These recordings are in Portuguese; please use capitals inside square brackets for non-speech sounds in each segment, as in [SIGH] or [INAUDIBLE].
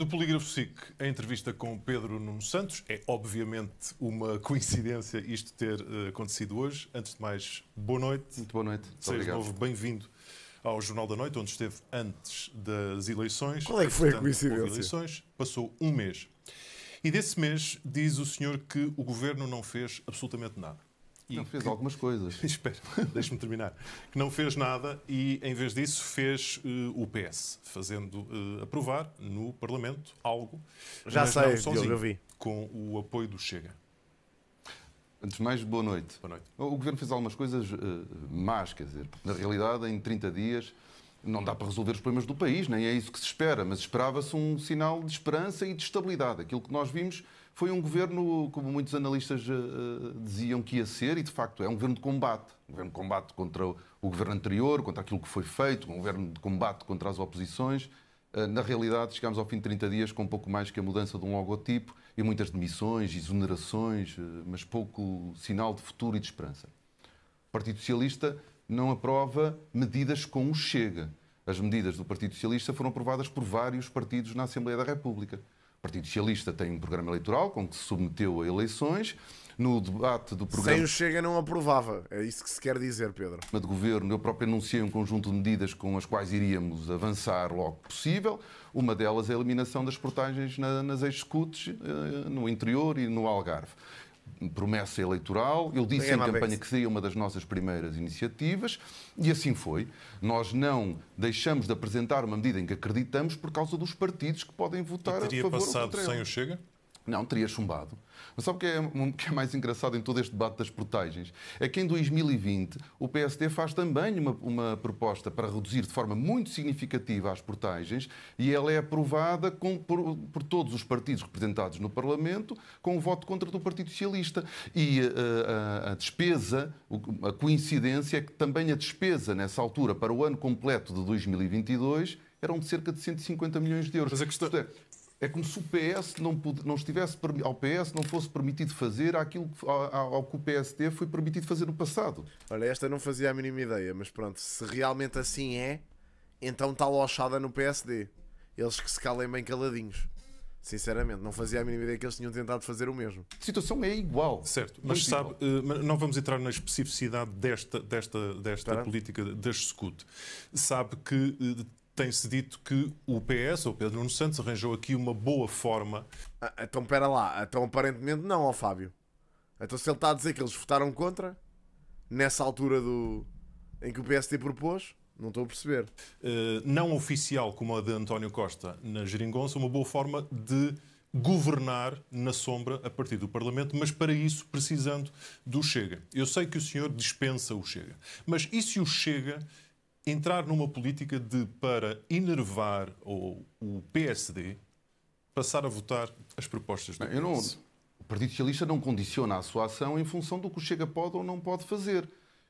Do Polígrafo SIC, a entrevista com Pedro Nuno Santos. É obviamente uma [LAUGHS] coincidência isto ter uh, acontecido hoje. Antes de mais, boa noite. Muito boa noite. Muito Seja de novo bem-vindo ao Jornal da Noite, onde esteve antes das eleições. Qual é que foi Portanto, a coincidência? eleições, passou um mês. E desse mês diz o senhor que o governo não fez absolutamente nada. E não fez que, algumas coisas. [LAUGHS] Espera, [LAUGHS] deixe-me terminar. Que não fez nada e, em vez disso, fez uh, o PS, fazendo uh, aprovar no Parlamento algo. Já sei, sozinho, eu vi. Com o apoio do Chega. Antes de mais, boa noite. Boa noite. O Governo fez algumas coisas uh, más, quer dizer, na realidade, em 30 dias não dá para resolver os problemas do país, nem é isso que se espera, mas esperava-se um sinal de esperança e de estabilidade. Aquilo que nós vimos foi um governo, como muitos analistas uh, diziam que ia ser, e de facto é um governo de combate. Um governo de combate contra o governo anterior, contra aquilo que foi feito, um governo de combate contra as oposições. Uh, na realidade, chegámos ao fim de 30 dias com um pouco mais que a mudança de um logotipo e muitas demissões, exonerações, uh, mas pouco sinal de futuro e de esperança. O Partido Socialista não aprova medidas com o Chega. As medidas do Partido Socialista foram aprovadas por vários partidos na Assembleia da República. O Partido Socialista tem um programa eleitoral com que se submeteu a eleições. No debate do programa. Sem o Chega não aprovava. É isso que se quer dizer, Pedro. De governo, eu próprio anunciei um conjunto de medidas com as quais iríamos avançar logo possível. Uma delas é a eliminação das portagens na, nas executes eh, no interior e no Algarve promessa eleitoral. Eu disse em campanha que seria uma das nossas primeiras iniciativas e assim foi. Nós não deixamos de apresentar uma medida em que acreditamos por causa dos partidos que podem votar e teria a favor passado ou contra sem o Chega? Não, teria chumbado. Mas sabe o que, é, que é mais engraçado em todo este debate das portagens? É que em 2020 o PSD faz também uma, uma proposta para reduzir de forma muito significativa as portagens e ela é aprovada com, por, por, todos os partidos representados no Parlamento com o voto contra do Partido Socialista. E a, eh, a, eh, a despesa, a coincidência é que também a despesa nessa altura para o ano completo de 2022 eram de cerca de 150 milhões de euros. Mas a questão... é, é como se o PS não, pude, não estivesse ao PS não fosse permitido fazer aquilo ao, ao, que o PSD foi permitido fazer no passado. Olha, esta não fazia a mínima ideia, mas pronto, se realmente assim é, então está lochada no PSD. Eles que se calem bem caladinhos. Sinceramente, não fazia a mínima ideia que eles tinham tentado fazer o mesmo. A situação é igual. Certo, é mas sabe, igual. Eh, não vamos entrar na especificidade desta, desta, desta tá. política da SCUT. Sabe que eh, tem-se dito que o PS, ou Pedro Nuno Santos, arranjou aqui uma boa forma. Ah, então, espera lá. Então, aparentemente, não, ó Fábio. Então, se ele está a dizer que eles votaram contra, nessa altura do... em que o PSD propôs, não estou a perceber. Uh, não oficial, como a de António Costa na Geringonça, uma boa forma de governar na sombra a partir do Parlamento, mas para isso precisando do Chega. Eu sei que o senhor dispensa o Chega, mas e se o Chega entrar numa política de, para enervar o, o PSD, passar a votar as propostas do não, eu não, O Partido Socialista não condiciona a sua ação em função do que o Chega pode ou não pode fazer.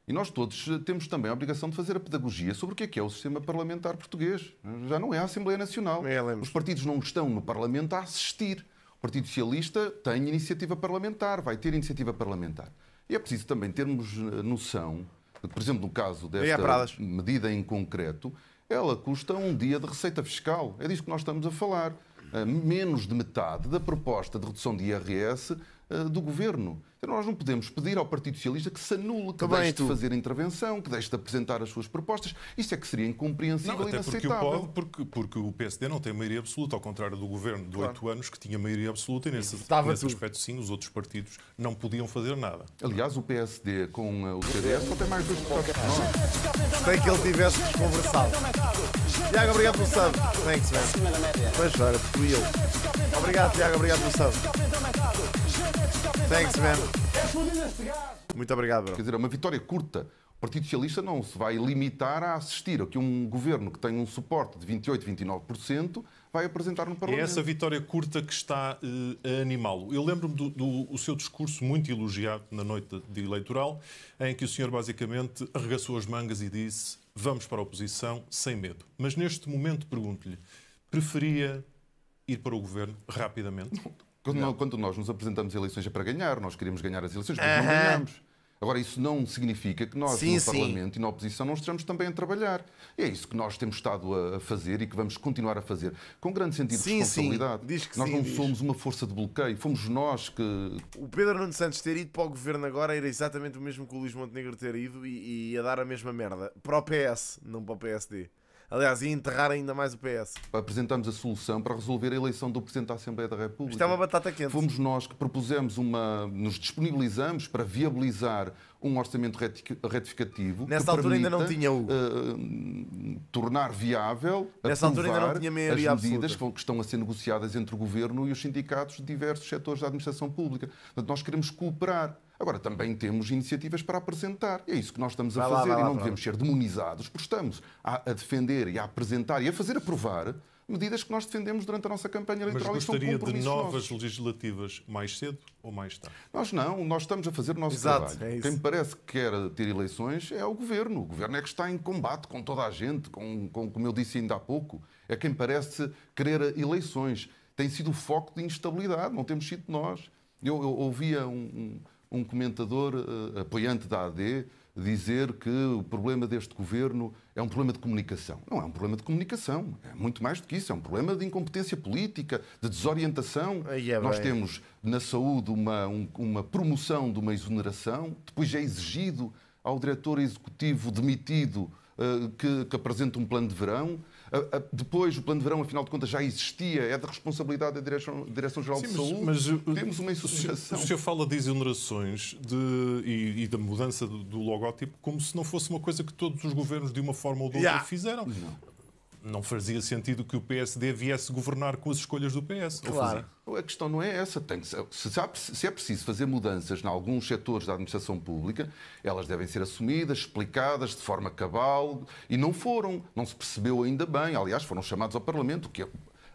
E nós todos eh, temos também a obrigação de fazer a pedagogia sobre o que é que é o sistema parlamentar português. Eh, já não é a Assembleia Nacional. É, Os partidos não estão no Parlamento a assistir. O Partido Socialista tem iniciativa parlamentar, vai ter iniciativa parlamentar. E é preciso também termos eh, noção por exemplo, no caso é desta medida em concreto, ela custa um dia de receita fiscal. É disso que nós estamos a falar. Ah, menos de metade da proposta de redução de IRS eh, do governo. Então, nós não podemos pedir ao Partido Socialista que se anule, que tá Bem, deixe tu... de fazer intervenção, que deixe de apresentar as suas propostas. Isto é que seria incompreensível não, até e inaceitável. Porque pode, porque, porque o PSD não tem maioria absoluta, ao contrário do governo de oito claro. anos, que tinha maioria absoluta, e nesse, Estava nesse aspecto, sim, os outros partidos não podiam fazer nada. Aliás, o PSD com eh, o CDS só tem mais dois deputados que Tem é? que ele tivesse conversado. Tiago, obrigado pelo sub. Thanks, man. Pois, era, fui eu. Obrigado, Tiago, obrigado pelo sub. Thanks, man. Muito obrigado, bro. Quer dizer, é uma vitória curta. O Partido Socialista não se vai limitar a assistir a que um governo que tem um suporte de 28, 29% vai apresentar no é Parlamento. É essa vitória curta que está uh, a animá-lo. Eu lembro-me do, do seu discurso muito elogiado na noite de eleitoral, em que o senhor basicamente arregaçou as mangas e disse vamos para a oposição sem medo. Mas neste momento pergunto-lhe, preferia ir para o governo rapidamente? Quando, Nós, quando nós nos apresentamos eleições é para ganhar, nós queríamos ganhar as eleições, mas uh -huh. não ganhamos. Agora, isso não significa que nós, sim, no sim. Parlamento e na oposição, não estejamos também a trabalhar. E é isso que nós temos estado a fazer e que vamos continuar a fazer, com grande sentido sim, de responsabilidade. Diz que nós não diz. somos uma força de bloqueio, fomos nós que. O Pedro Nuno Santos ter ido para o governo agora era exatamente o mesmo que o Luís Montenegro ter ido e, e a dar a mesma merda. Para o PS, não para o PSD aliás, ia enterrar ainda mais o PS. Apresentamos a solução para resolver a eleição do Presidente da Assembleia da República. Isto é uma batata quente. Fomos nós que propusemos uma. nos disponibilizamos para viabilizar um orçamento retificativo. Nessa altura ainda não tinha o. Uh, eh, tornar viável. Nessa altura ainda não tinha As medidas absoluta. que estão a ser negociadas entre o governo e os sindicatos de diversos setores da administração pública. Portanto, nós queremos cooperar. Agora, também temos iniciativas para apresentar. É isso que nós estamos a vai fazer lá, lá, e não devemos ser demonizados, porque estamos a, a, defender e a apresentar e a fazer aprovar medidas que nós defendemos durante a nossa campanha eleitoral. Mas gostaria de novas nossos. legislativas mais cedo ou mais tarde? Nós não, nós estamos a fazer o nosso Exato, trabalho. É Quem me parece que quer ter eleições é o Governo. O Governo é que está em combate com toda a gente, com, com como eu disse ainda há pouco. É quem parece querer eleições. Tem sido o foco de instabilidade, não temos sido nós. Eu, eu ouvia um um comentador uh, apoiante da AD dizer que o problema deste governo é um problema de comunicação. Não é um problema de comunicação, é muito mais do que isso, é um problema de incompetência política, de desorientação. É Nós temos na saúde uma, um, uma promoção de uma exoneração, depois é exigido ao diretor executivo demitido uh, que, que apresente um plano de verão depois, o plano de verão, afinal de contas, já existia, é da responsabilidade da Direção-Geral Direção de Sim, Saúde. Mas, mas temos uma insuficiência. O senhor fala de exonerações de, e, e, da mudança do, do, logótipo como se não fosse uma coisa que todos os governos, de uma forma ou de outra, yeah. fizeram. Não não fazia sentido que o PSD viesse governar com as escolhas do PS. Claro. A questão não é essa. Tem que, se, é preciso fazer mudanças em alguns setores da administração pública, elas devem ser assumidas, explicadas de forma cabal, e não foram. Não se percebeu ainda bem. Aliás, foram chamados ao Parlamento, o que é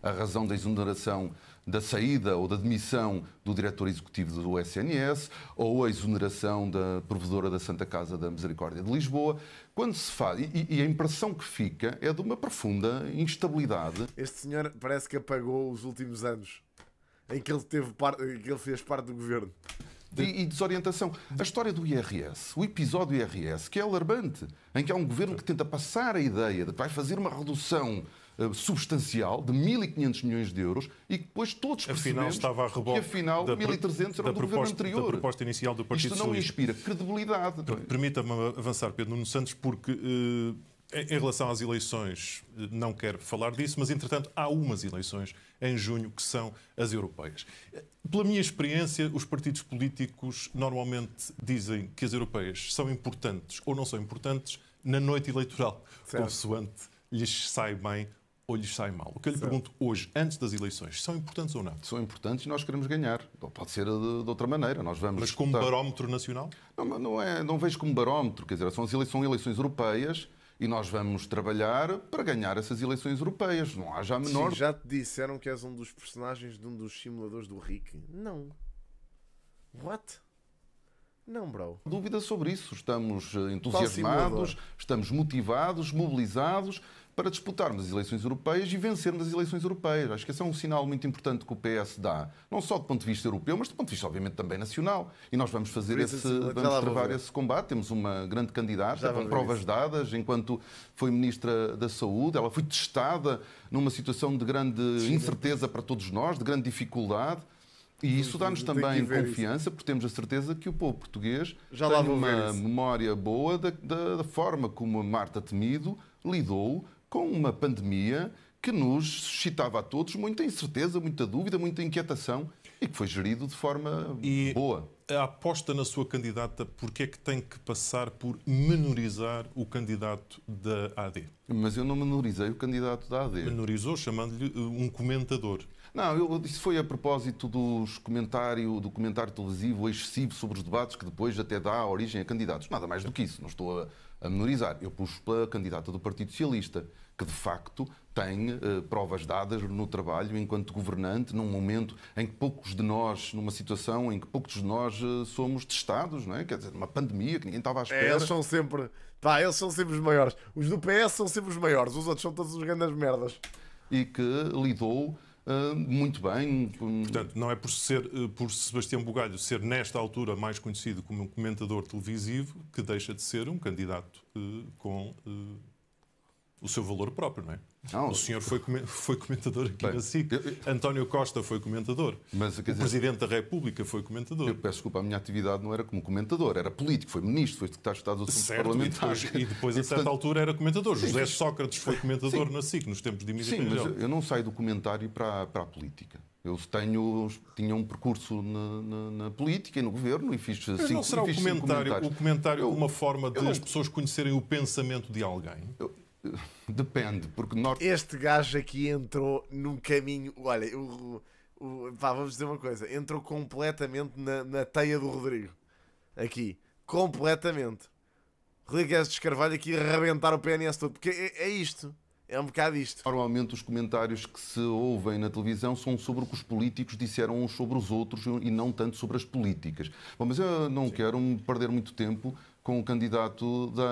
a razão da exoneração da saída ou da demissão do diretor executivo do SNS ou a exoneração da provedora da Santa Casa da Misericórdia de Lisboa, quando se faz. E, e a impressão que fica é de uma profunda instabilidade. Este senhor parece que apagou os últimos anos em que ele, teve par... que ele fez parte do governo. E, e, desorientação. A história do IRS, o episódio do IRS, que é alarmante, em que há um governo que tenta passar a ideia de que vai fazer uma redução eh, substancial de 1.500 milhões de euros e que depois todos afinal, estava a que afinal 1.300 eram do governo anterior. Da proposta inicial do Partido Isto não Socialista. inspira credibilidade. É? Permita-me avançar, Pedro Nuno Santos, porque... Eh, em relação às eleições, eh, não quero falar disso, mas entretanto há umas eleições em junho que são as europeias. Pela minha experiência, os partidos políticos normalmente dizem que as europeias são importantes ou não são importantes na noite eleitoral, certo. consoante lhes sai bem ou lhes sai mal. O que eu lhe certo. pergunto hoje, antes das eleições, são importantes ou não? São importantes e nós queremos ganhar. Pode ser de, de outra maneira. Nós vamos Mas como disputar... barómetro nacional? Não, não, é, não vejo como barómetro. Quer dizer, são, eleições, são eleições europeias e nós vamos trabalhar para ganhar essas eleições europeias. Não há já menor. Sim, já te disseram que és um dos personagens de um dos simuladores do RIC? Não. What? Não, bro. Dúvida sobre isso. Estamos eh, entusiasmados, estamos motivados, mobilizados para disputarmos as eleições europeias e vencermos as eleições europeias. Acho que esse é um sinal muito importante que o PS dá, não só do ponto de vista europeu, mas do ponto de vista, obviamente, também nacional. E nós vamos fazer isso, esse, vamos travar esse combate. Temos uma grande candidata, com provas isso. dadas, enquanto foi Ministra da Saúde, ela foi testada numa situação de grande Sim, incerteza é. para todos nós, de grande dificuldade. E isso dá-nos também confiança, isso. porque temos a certeza que o povo português Já tem uma memória boa da, da, da forma como a Marta Temido lidou com uma pandemia que nos suscitava a todos muita incerteza, muita dúvida, muita inquietação e que foi gerido de forma e boa. A aposta na sua candidata, porque é que tem que passar por menorizar o candidato da AD? Mas eu não menorizei o candidato da AD. Menorizou, chamando-lhe uh, um comentador. Não, eu, isso foi a propósito dos comentário, do comentário televisivo excessivo sobre os debates que depois até dá origem a candidatos. Nada mais do que isso, não estou a, a menorizar. Eu pus a candidata do Partido Socialista que de facto tem eh, provas dadas no trabalho enquanto governante, num momento em que poucos de nós, numa situação em que poucos de nós eh, somos testados, não é? Quer dizer, uma pandemia que ninguém estava à é, espera. É, eles são sempre, tá, eles são sempre os maiores. Os do PS são sempre os maiores, os outros são todos os grandes merdas. E que lidou Uh, muito bem. Portanto, não é por ser por Sebastião Bugalho ser nesta altura mais conhecido como um comentador televisivo que deixa de ser um candidato uh, com uh o seu valor próprio, não é? Não. O senhor foi, foi comentador aqui Bem, na SIC. Eu, eu, António Costa foi comentador. Mas, o dizer, Presidente da República foi comentador. Eu peço desculpa, a minha atividade não era como comentador, era político, foi ministro, foi deputado de Estado do certo, Parlamentar. E depois, e depois a certa altura, era comentador. Sim, José Sócrates foi comentador sim, na SIC, nos tempos de Emílio Sim, mas eu não saio do comentário para, para a política. Eu tenho, tinha um percurso na, na, na, política e no governo e fiz Mas cinco, não será o comentário, o comentário eu, uma forma de as pessoas conhecerem o pensamento de alguém? Eu, Depende, porque nós. Este gajo aqui entrou num caminho. Olha, o, o, pá, vamos dizer uma coisa. Entrou completamente na, na teia do Rodrigo. Aqui. Completamente. Rodrigues de Carvalho aqui a arrebentar o PNS todo. Porque é, é isto. É um bocado isto. Normalmente os comentários que se ouvem na televisão são sobre o que os políticos disseram uns sobre os outros e não tanto sobre as políticas. Bom, mas eu não Sim. quero perder muito tempo com o candidato da,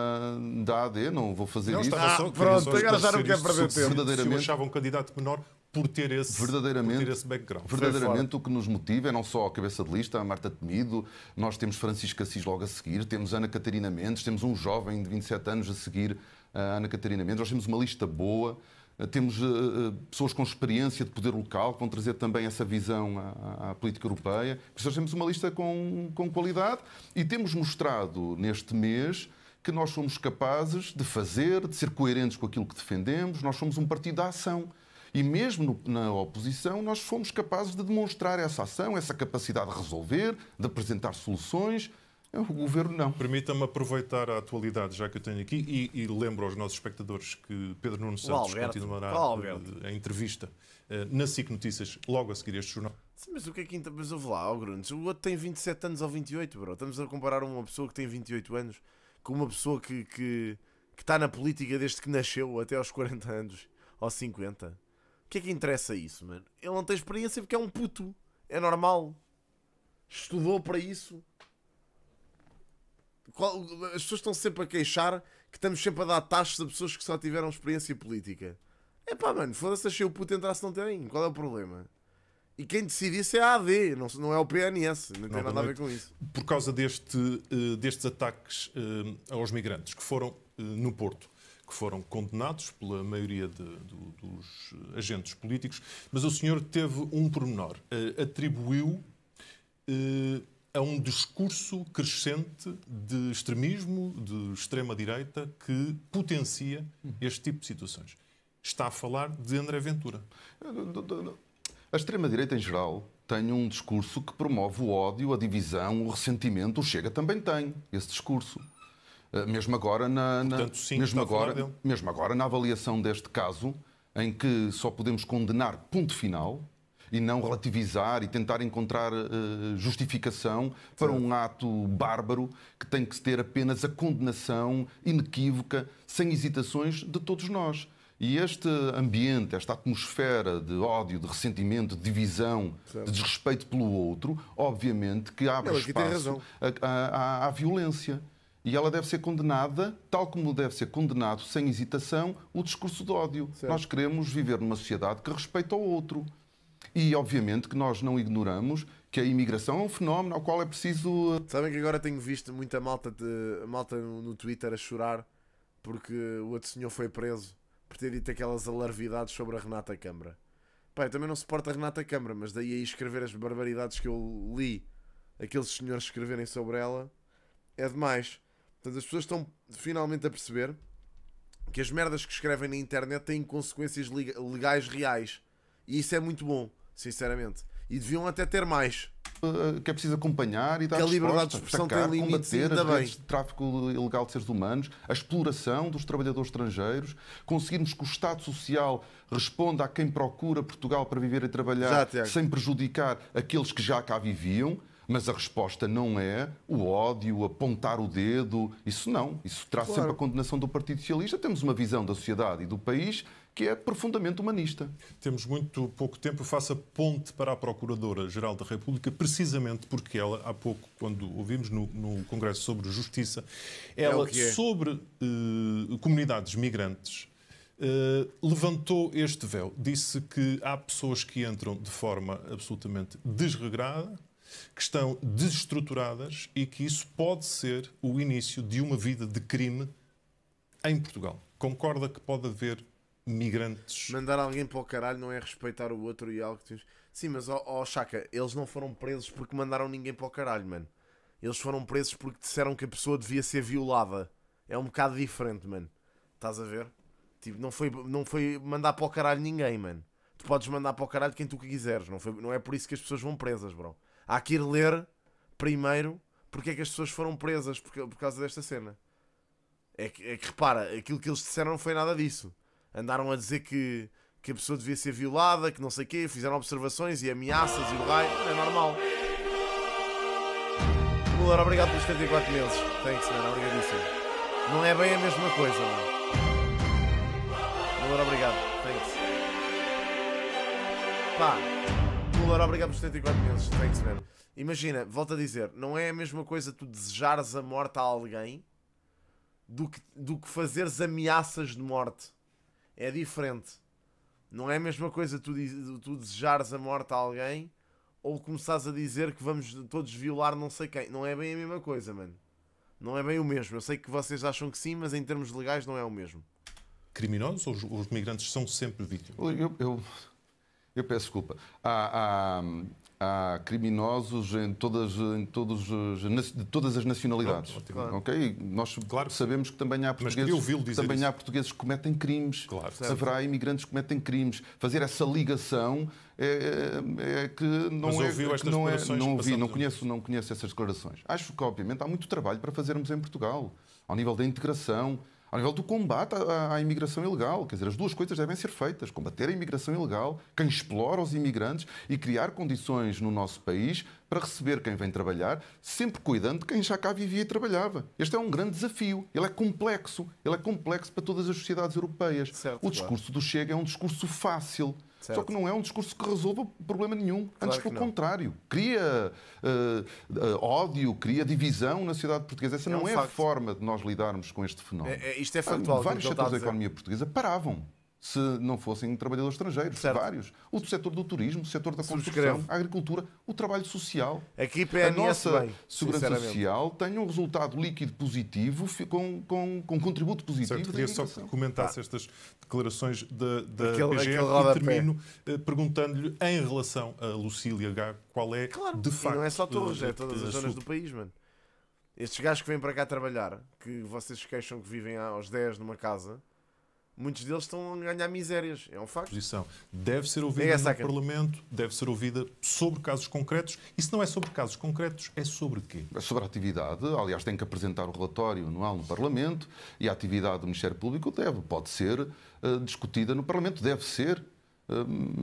da AD. Não vou fazer não, isso. Ah, só, pronto, agora já não quero perder tempo. Verdadeiramente, se achava um candidato menor, por ter esse, verdadeiramente, por ter esse background. Verdadeiramente o que nos motiva é não só a cabeça de lista, a Marta Temido, nós temos Francisco Assis logo a seguir, temos Ana Catarina Mendes, temos um jovem de 27 anos a seguir a Ana Catarina Mendes, nós temos uma lista boa eh, temos eh, eh, pessoas com experiência de poder local, que vão trazer também essa visão à, política europeia. Precisamos temos uma lista com, com qualidade e temos mostrado neste mês que nós somos capazes de fazer, de ser coerentes com aquilo que defendemos. Nós somos um partido da ação. E mesmo no, na oposição, nós fomos capazes de demonstrar essa ação, essa capacidade de resolver, de apresentar soluções é, o governo não. Permita-me aproveitar a atualidade, já que eu tenho aqui, e, e lembro aos nossos espectadores que Pedro Nuno Santos continuará a, eh, a entrevista uh, na SIC Notícias logo a seguir este jornal. Sim, mas o que é que. Mas ouve lá, oh, Grunes, o outro tem 27 anos ou 28, bro. Estamos a comparar uma pessoa que tem 28 anos com uma pessoa que, que, que está na política desde que nasceu até aos 40 anos ou 50. O que é que interessa isso, mano? Ele não tem experiência porque é um puto. É normal. Estudou para isso. Qual, as pessoas estão sempre a queixar que estamos sempre a dar taxas a pessoas que só tiveram experiência política. É pá, mano, foda-se, achei o puto entrar se não terem. Qual é o problema? E quem decide isso é a AD, não, não é o PNS, não tem nada a ver com isso. Por causa deste, eh, destes ataques eh, aos migrantes que foram eh, no Porto, que foram condenados pela maioria de, do, dos agentes políticos, mas o senhor teve um pormenor. Atribuiu a é um discurso crescente de extremismo, de extrema-direita, que potencia este tipo de situações. Está a falar de André Ventura. Eh, a extrema-direita, em geral, tem um discurso que promove o ódio, a divisão, o ressentimento. O Chega também tem esse discurso. Eh, mesmo agora na, na Portanto, sim, mesmo agora, mesmo agora na avaliação deste caso, em que só podemos condenar ponto final, e não relativizar e tentar encontrar uh, justificação para um ato bárbaro que tem que ter apenas a condenação inequívoca, sem hesitações, de todos nós. E este ambiente, esta atmosfera de ódio, de ressentimento, de divisão, certo. de desrespeito pelo outro, obviamente que abre Não, espaço à violência. E ela deve ser condenada, tal como deve ser condenado, sem hesitação, o discurso de ódio. Certo. Nós queremos viver numa sociedade que respeita o outro. E obviamente que nós não ignoramos que a imigração é um fenómeno ao qual é preciso. Eh, Sabem que agora tenho visto muita malta, de, malta no Twitter a chorar porque o outro senhor foi preso por ter dito aquelas alarvidades sobre a Renata Câmara. Pai, também não suporto a Renata Câmara, mas daí a escrever as barbaridades que eu li aqueles senhores escreverem sobre ela é demais. Portanto, as pessoas estão finalmente a perceber que as merdas que escrevem na internet têm consequências legais reais. E isso é muito bom, sinceramente. E deviam até ter mais. Eh, que é preciso acompanhar e dar Que a liberdade de expressão atacar, tem limites, combater as redes de tráfico ilegal de seres humanos, a exploração dos trabalhadores estrangeiros, conseguirmos que o Estado Social responda a quem procura Portugal para viver e trabalhar sem prejudicar aqueles que já cá viviam. Mas a resposta não é o ódio, apontar o dedo, isso não. Isso traz claro. sempre a condenação do Partido Socialista. Temos uma visão da sociedade e do país que é profundamente humanista. Temos muito pouco tempo, Faça ponte para a Procuradora-Geral da República, precisamente porque ela, há pouco, quando ouvimos no, no Congresso sobre Justiça, é ela, é é. sobre eh, comunidades migrantes, eh, levantou este véu. Disse que há pessoas que entram de forma absolutamente desregrada, que estão desestruturadas e que isso pode ser o início de uma vida de crime em Portugal. Concorda que pode haver migrantes. Mandar alguém para o caralho não é respeitar o outro e algo que tens. Sim, mas ó oh, Chaka, eles não foram presos porque mandaram ninguém para o caralho, mano. Eles foram presos porque disseram que a pessoa devia ser violada. É um bocado diferente, mano. Estás a ver? Tipo, não foi, não foi mandar para o caralho ninguém, mano. Tu podes mandar para o caralho quem tu quiseres. Não, foi, não é por isso que as pessoas vão presas, bro. Há que ir ler primeiro porque é que as pessoas foram presas por, por causa desta cena. É que, é que repara, aquilo que eles disseram não foi nada disso andaram a dizer que, que a pessoa devia ser violada, que não sei o quê, fizeram observações e ameaças e o raio, é normal. Muller, obrigado pelos 74 meses. Thanks, man, obrigadíssimo. Não é bem a mesma coisa, mano. Muller, obrigado. Thanks. Pá, Muller, obrigado pelos 74 meses. Thanks, man. Imagina, volto a dizer, não é a mesma coisa tu desejares a morte a alguém do que, do que fazeres ameaças de morte é diferente. Não é a mesma coisa tu, tu desejares a morte a alguém ou começares a dizer que vamos todos violar não sei quem. Não é bem a mesma coisa, mano. Não é bem o mesmo. Eu sei que vocês acham que sim, mas em termos legais não é o mesmo. Criminosos ou os, os migrantes são sempre vítimas? Eu, eu, eu peço desculpa. há, há criminosos em todas, em todos, de todas as nacionalidades. Claro. Nós claro. sabemos que também há portugueses, também isso. há portugueses que cometem crimes. Claro. Haverá imigrantes que cometem crimes. Fazer essa ligação é, é, é que não Mas é ouviu é, estas não é, não ouvi, não conheço, não conheço essas declarações. Acho que obviamente há muito trabalho para fazermos em Portugal, ao nível da integração, ao nível do combate à, à, imigração ilegal, quer dizer, as duas coisas devem ser feitas: combater a imigração ilegal, quem explora os imigrantes e criar condições no nosso país para receber quem vem trabalhar, sempre cuidando de quem já cá vivia e trabalhava. Este é um grande desafio. Ele é complexo. Ele é complexo para todas as sociedades europeias. Certo, o discurso claro. do Chega é um discurso fácil. Certo. Só que não é um discurso que resolva problema nenhum. Claro Antes, pelo contrário, cria uh, uh, ódio, cria divisão na sociedade portuguesa. Essa é não um é facto. a forma de nós lidarmos com este fenómeno. É, é, isto é factual. Vários é setores da economia portuguesa paravam se não fossem trabalhadores estrangeiros, certo. vários. O setor do turismo, o setor da construção, a agricultura, o trabalho social. Aqui a nossa bem, segurança social tem um resultado líquido positivo com, com, com contributo positivo. Certo, queria só que comentasse ah. estas declarações da, da aquele, PGR aquele e termino eh, perguntando-lhe, em relação a Lucília Gago, qual é claro, de facto... não é só Torres, eh, é todas as zonas do país, mano. Estes gajos que vêm para cá trabalhar, que vocês queixam que vivem aos 10 numa casa Muitos deles estão a ganhar misérias, é um facto. Posição. Deve ser ouvida é no Parlamento, deve ser ouvida sobre casos concretos. E se não é sobre casos concretos, é sobre quê? É sobre a atividade. Aliás, tem que apresentar o relatório anual no Parlamento e a atividade do Ministério Público deve, pode ser uh, discutida no Parlamento, deve ser eh,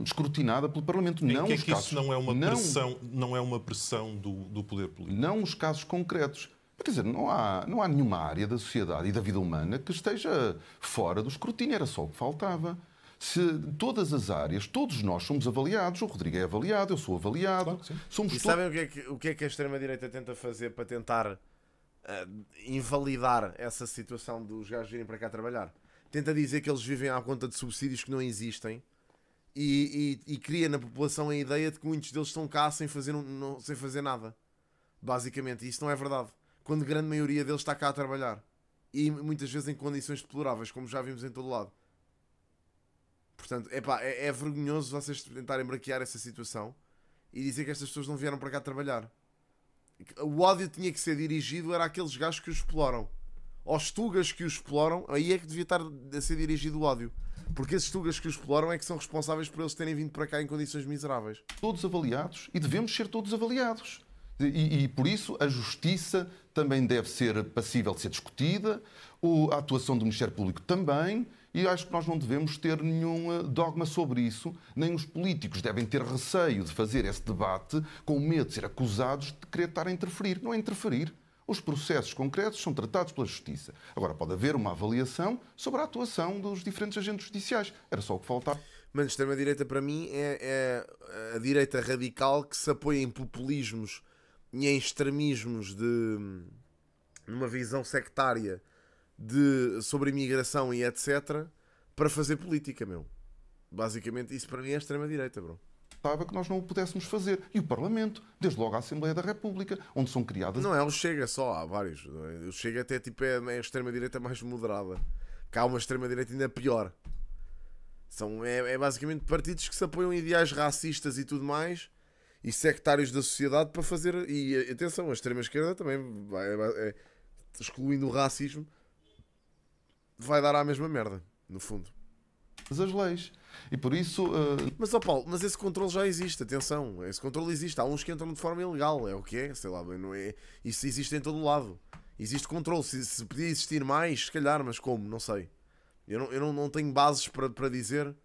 escrutinada pelo Parlamento. Em não que é que casos, isso não é uma não, pressão, não é uma pressão do, do poder político? Não os casos concretos. Quer dizer, não há, não há nenhuma área da sociedade e da vida humana que esteja fora do escrutínio, era só o que faltava. Se todas as áreas, todos nós somos avaliados, o Rodrigo é avaliado, eu sou avaliado. Claro, somos e todos... sabem o que, é que, o que é que a extrema-direita tenta fazer para tentar uh, invalidar essa situação dos gajos virem para cá trabalhar? Tenta dizer que eles vivem à conta de subsídios que não existem e, e, e cria na população a ideia de que muitos deles estão cá sem fazer, um, não, sem fazer nada. Basicamente, isso não é verdade quando a grande maioria deles está cá a trabalhar. E muitas vezes em condições deploráveis, como já vimos em todo lado. Portanto, epá, é, é vergonhoso vocês tentarem braquear essa situação e dizer que estas pessoas não vieram para cá trabalhar. O ódio tinha que ser dirigido era aqueles gajos que os exploram. Aos tugas que os exploram, aí é que devia estar a ser dirigido o ódio. Porque esses tugas que os exploram é que são responsáveis por eles terem vindo para cá em condições miseráveis. Todos avaliados e devemos ser todos avaliados. E, e, por isso a justiça também deve ser passível de ser discutida, a atuação do Ministério Público também, e acho que nós não devemos ter nenhum eh, dogma sobre isso, nem os políticos devem ter receio de fazer esse debate com medo de ser acusados de querer estar a interferir. Não é interferir. Os processos concretos são tratados pela Justiça. Agora, pode haver uma avaliação sobre a atuação dos diferentes agentes judiciais. Era só o que faltava. Mas a extrema-direita, para mim, é, é a direita radical que se apoia em populismos e em extremismos de numa visão sectária de, sobre imigração e etc para fazer política, meu. Basicamente, isso para mim é extrema-direita, bro estava que nós não o pudéssemos fazer. E o Parlamento, desde logo a Assembleia da República, onde são criadas. Não, é o Chega só, há vários. O é? Chega até tipo, é, é a extrema-direita mais moderada. Cá há uma extrema-direita ainda pior. São, é, é, basicamente partidos que se apoiam em ideais racistas e tudo mais e sectários da sociedade para fazer. E atenção, a extrema-esquerda também, vai, vai, é, excluindo o racismo, vai dar à mesma merda, no fundo. Mas as leis. E por isso. Uh... Mas, ó oh Paulo, mas esse controle já existe, atenção. Esse controle existe. Há uns que entram de forma ilegal, é o que é, sei lá, não é. Isso existe em todo o lado. Existe controle. Se, se podia existir mais, se calhar, mas como? Não sei. Eu não, eu não, não tenho bases para, para dizer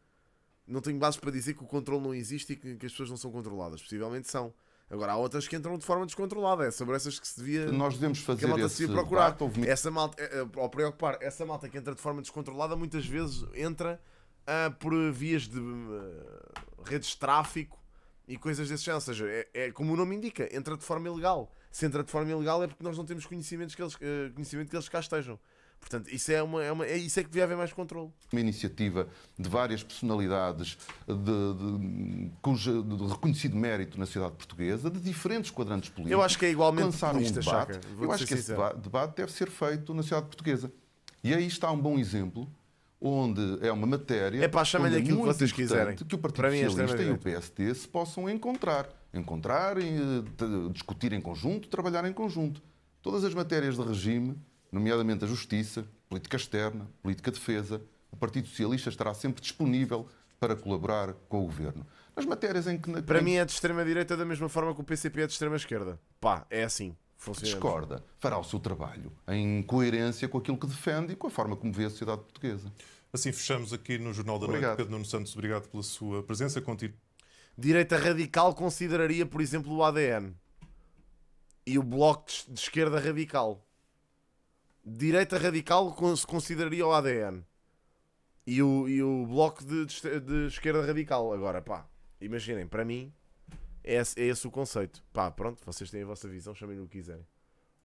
não tenho bases para dizer que o controle não existe e que, que as pessoas não são controladas. Possivelmente são. Agora, há outras que entram de forma descontrolada. É sobre essas que se devia. Nós devemos fazer que a malta se devia procurar. Debate, Essa malta, ao eh, eh, preocupar, essa malta que entra de forma descontrolada muitas vezes entra uh, por vias de uh, redes de tráfico e coisas desse género. Ou seja, é, é, como o nome indica, entra de forma ilegal. Se entra de forma ilegal é porque nós não temos conhecimentos que eles, uh, conhecimento que eles cá estejam. Portanto, isso é, uma, é, uma, é isso é que devia haver mais controle. Uma iniciativa de várias personalidades de, de, cuja, de reconhecido mérito na sociedade portuguesa, de diferentes quadrantes políticos. Eu acho que é igualmente lançaram um debate. Eu acho que sincero. esse debate deve ser feito na sociedade portuguesa. E aí está um bom exemplo onde é uma matéria é para onde é aquilo que vocês quiserem que o Partido para é Socialista e o PSD se possam encontrar, encontrar, eh, discutir em conjunto, trabalhar em conjunto. Todas as matérias de regime nomeadamente a justiça, política externa, política defesa, o Partido Socialista estará sempre disponível para colaborar com o governo. Nas matérias em que. Para mim é de extrema-direita da mesma forma que o PCP é de extrema-esquerda. Pá, é assim. Funciona. Discorda, fará o seu trabalho em coerência com aquilo que defende e com a forma como vê a sociedade portuguesa. Assim fechamos aqui no Jornal da obrigado. Noite. Pedro Nuno Santos, obrigado pela sua presença. Continu... Direita radical consideraria, por exemplo, o ADN e o bloco de esquerda radical direita radical se consideraria o ADN. E o, e o bloco de, de, esquerda radical. Agora, pá, imaginem, para mim é esse, é esse o conceito. Pá, pronto, vocês têm a vossa visão, chamem-lhe o que quiserem.